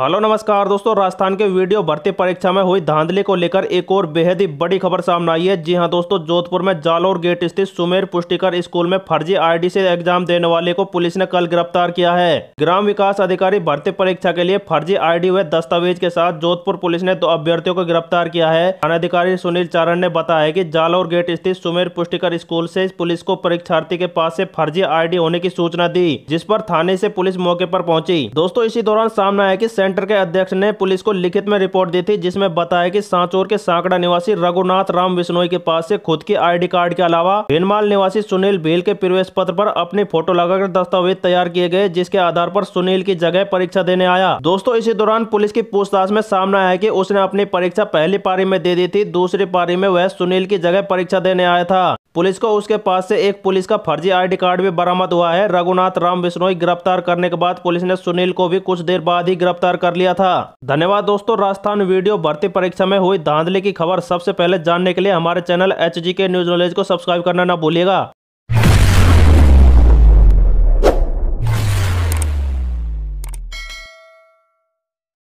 hello नमस्कार दोस्तों राजस्थान के वीडियो भर्ती परीक्षा में हुई धांधली को लेकर एक और बेहद ही बड़ी खबर सामने आई है जी हां दोस्तों जोधपुर में जालोर गेट स्थित सुमेर पुष्टिकर स्कूल में फर्जी आईडी से एग्जाम देने वाले को पुलिस ने कल गिरफ्तार किया है ग्राम विकास अधिकारी भर्ती परीक्षा के लिए फर्जी आई व दस्तावेज के साथ जोधपुर पुलिस ने दो अभ्यर्थियों को गिरफ्तार किया है थानाधिकारी सुनील चारण ने बताया की जालोर गेट स्थित सुमेर पुष्टिकर स्कूल से पुलिस को परीक्षार्थी के पास से फर्जी आई होने की सूचना दी जिस पर थाने से पुलिस मौके पर पहुंची दोस्तों इसी दौरान सामने आया की सेंटर के अध्यक्ष ने पुलिस को लिखित में रिपोर्ट दी थी जिसमें बताया कि सांचोर के सांकड़ा निवासी रघुनाथ राम विश्नोई के पास से खुद के आईडी कार्ड के अलावा भिनमाल निवासी सुनील भील के प्रवेश पत्र पर अपनी फोटो लगाकर दस्तावेज तैयार किए गए जिसके आधार पर सुनील की जगह परीक्षा देने आया दोस्तों इसी दौरान पुलिस की पूछताछ में सामने आया की उसने अपनी परीक्षा पहली पारी में दे दी थी दूसरी पारी में वह सुनील की जगह परीक्षा देने आया था पुलिस को उसके पास से एक पुलिस का फर्जी आईडी कार्ड भी बरामद हुआ है रघुनाथ राम बिश्नोई गिरफ्तार करने के बाद पुलिस ने सुनील को भी कुछ देर बाद ही गिरफ्तार कर लिया था धन्यवाद दोस्तों राजस्थान वीडियो भर्ती परीक्षा में हुई धांधली की खबर सबसे पहले जानने के लिए हमारे चैनल एच न्यूज नॉलेज को सब्सक्राइब करना न भूलिएगा